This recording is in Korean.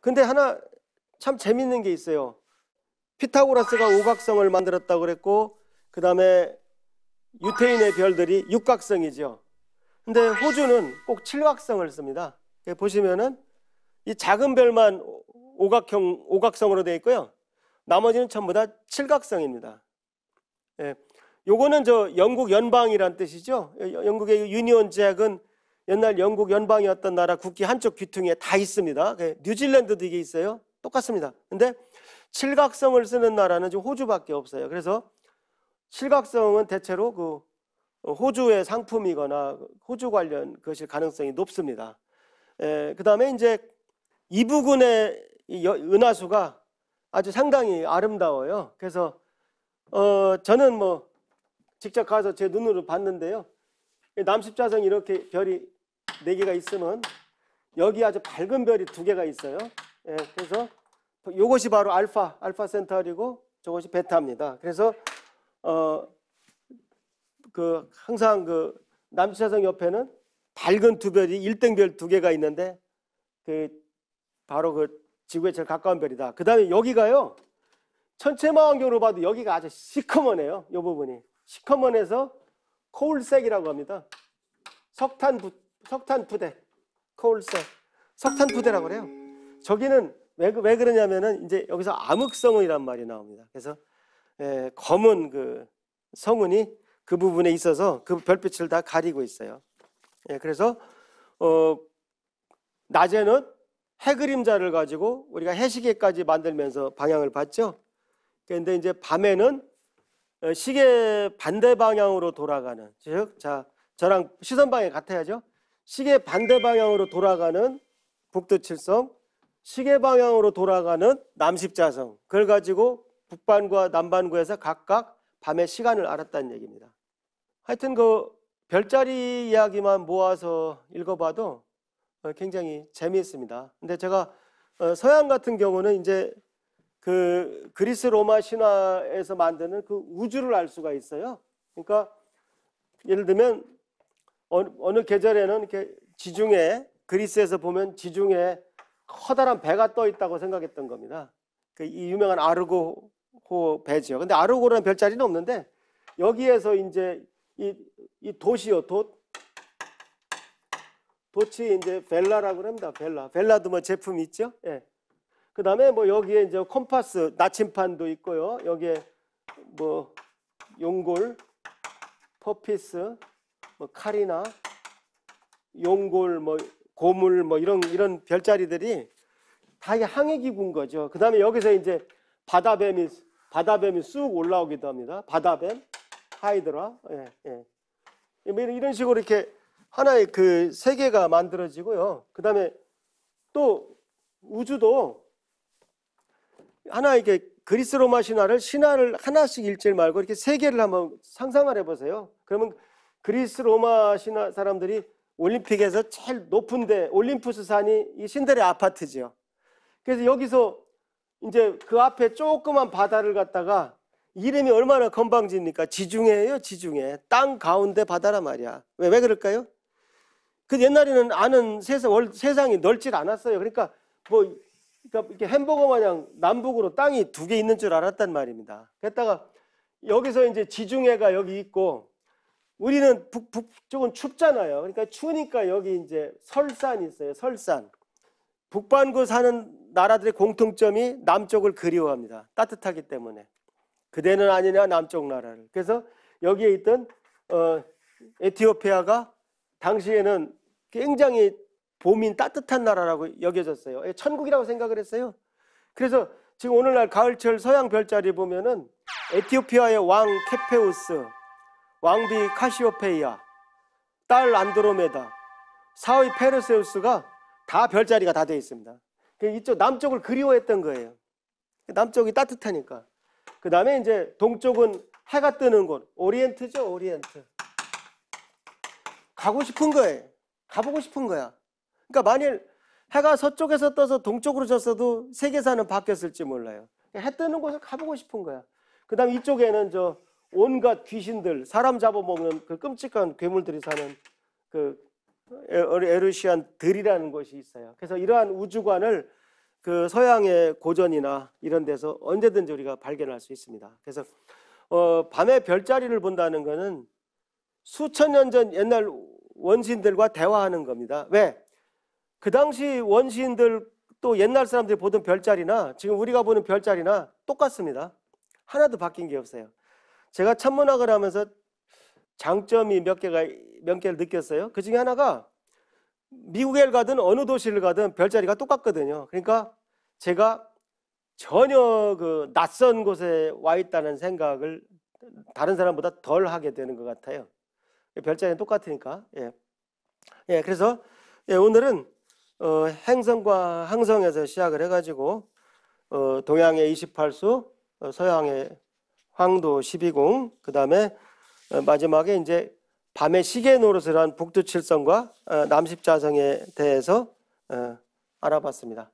근데 하나 참 재밌는 게 있어요. 피타고라스가 오각성을 만들었다고 그랬고 그 다음에 유태인의 별들이 육각성이죠. 근데 호주는 꼭 칠각성을 씁니다. 보시면은 이 작은 별만 오각형 오각성으로 되어 있고요. 나머지는 전부 다 칠각성입니다. 예. 요거는 저 영국 연방이란 뜻이죠. 영국의 유니온 제약은 옛날 영국 연방이었던 나라 국기 한쪽 귀퉁이에 다 있습니다. 그 뉴질랜드도 이게 있어요. 똑같습니다. 근데 칠각성을 쓰는 나라는 지금 호주밖에 없어요. 그래서 칠각성은 대체로 그 호주의 상품이거나 호주 관련 것일 가능성이 높습니다. 그 다음에 이제 이 부근의 은하수가 아주 상당히 아름다워요. 그래서 어, 저는 뭐 직접 가서 제 눈으로 봤는데요. 남십자성 이렇게 별이 네 개가 있으면 여기 아주 밝은 별이 두 개가 있어요. 예, 그래서 이것이 바로 알파, 알파 센타리고 저것이 베타입니다. 그래서 어, 그 항상 그 남주차성 옆에는 밝은 두 별이 일등별 두 개가 있는데 그 바로 그 지구에 제일 가까운 별이다. 그 다음에 여기가요. 천체 망원경으로 봐도 여기가 아주 시커먼해요. 이 부분이 시커먼해서 코울색이라고 합니다. 석탄 부, 석탄 부대, 코울세 석탄 부대라고 그래요. 저기는 왜, 왜 그러냐면은 이제 여기서 암흑성운이란 말이 나옵니다. 그래서 에, 예, 검은 그 성운이 그 부분에 있어서 그 별빛을 다 가리고 있어요. 예, 그래서 어, 낮에는 해 그림자를 가지고 우리가 해시계까지 만들면서 방향을 봤죠. 그런데 이제 밤에는 어, 시계 반대 방향으로 돌아가는 즉, 자 저랑 시선 방향 같아야죠. 시계 반대 방향으로 돌아가는 북두칠성, 시계 방향으로 돌아가는 남십자성. 그걸 가지고 북반구와 남반구에서 각각 밤의 시간을 알았다는 얘기입니다. 하여튼 그 별자리 이야기만 모아서 읽어봐도 어, 굉장히 재미있습니다. 근데 제가 어, 서양 같은 경우는 이제 그 그리스 로마 신화에서 만드는 그 우주를 알 수가 있어요. 그러니까 예를 들면 어느, 어느 계절에는 이렇게 지중해 그리스에서 보면 지중해 커다란 배가 떠 있다고 생각했던 겁니다. 그이 유명한 아르고 호 배죠. 근데 아르고라는 별자리는 없는데 여기에서 이제 이, 이 도시요 도 도치 이제 벨라라고 합니다. 벨라. 벨라도 뭐 제품이 있죠. 예. 그 다음에 뭐 여기에 이제 컴파스 나침판도 있고요. 여기에 뭐 용골, 퍼피스, 뭐 칼이나 용골, 뭐 고물, 뭐 이런 이런 별자리들이 다 이게 항해 기구인 거죠. 그 다음에 여기서 이제 바다뱀이 바다뱀이 쑥 올라오기도 합니다. 바다뱀, 하이드라, 예, 예. 뭐 이런 식으로 이렇게 하나의 그 세계가 만들어지고요. 그 다음에 또 우주도 하나 이게 그리스 로마 신화를 신화를 하나씩 읽지 말고 이렇게 세 개를 한번 상상을 해보세요. 그러면 그리스 로마 신화 사람들이 올림픽에서 제일 높은데 올림푸스 산이 이 신들의 아파트죠 그래서 여기서 이제 그 앞에 조그만 바다를 갔다가 이름이 얼마나 건방지니까 지중해예요, 지중해. 땅 가운데 바다란 말이야. 왜, 왜 그럴까요? 그 옛날에는 아는 세상, 월, 세상이 넓질 않았어요. 그러니까 뭐, 그러니까 이렇게 햄버거 마냥 남북으로 땅이 두 개 있는 줄 알았단 말입니다. 그랬다가 여기서 이제 지중해가 여기 있고 우리는 북, 북쪽은 춥잖아요. 그러니까 추우니까 여기 이제 설산이 있어요. 설산. 북반구 사는 나라들의 공통점이 남쪽을 그리워합니다. 따뜻하기 때문에. 그대는 아니냐 남쪽 나라를. 그래서 여기에 있던 어, 에티오피아가 당시에는 굉장히 봄인 따뜻한 나라라고 여겨졌어요. 천국이라고 생각을 했어요. 그래서 지금 오늘날 가을철 서양 별자리 보면은 에티오피아의 왕 케페우스, 왕비 카시오페이아, 딸 안드로메다, 사위 페르세우스가 다 별자리가 다 되어 있습니다. 그 이쪽 남쪽을 그리워했던 거예요. 남쪽이 따뜻하니까. 그 다음에 이제 동쪽은 해가 뜨는 곳, 오리엔트죠, 오리엔트. 가고 싶은 거예요. 가보고 싶은 거야. 그러니까 만일 해가 서쪽에서 떠서 동쪽으로 졌어도 세계사는 바뀌었을지 몰라요. 해 뜨는 곳을 가보고 싶은 거야. 그 다음 이쪽에는 저 온갖 귀신들, 사람 잡아먹는 그 끔찍한 괴물들이 사는 그 에르시안 들이라는 곳이 있어요. 그래서 이러한 우주관을 그 서양의 고전이나 이런 데서 언제든지 우리가 발견할 수 있습니다. 그래서 어, 밤에 별자리를 본다는 것은 수천 년 전 옛날 원시인들과 대화하는 겁니다. 왜? 그 당시 원시인들 또 옛날 사람들이 보던 별자리나 지금 우리가 보는 별자리나 똑같습니다. 하나도 바뀐 게 없어요. 제가 천문학을 하면서 장점이 몇 개가 몇 개를 느꼈어요. 그 중에 하나가 미국에 가든 어느 도시를 가든 별자리가 똑같거든요. 그러니까 제가 전혀 그 낯선 곳에 와 있다는 생각을 다른 사람보다 덜 하게 되는 것 같아요. 별자리는 똑같으니까. 예. 예, 그래서 예, 오늘은 어, 행성과 항성에서 시작을 해가지고 어, 동양의 28수, 어, 서양의 황도 12궁, 그 다음에 어, 마지막에 이제 밤의 시계 노릇을 한 북두칠성과 어, 남십자성에 대해서 어, 알아봤습니다.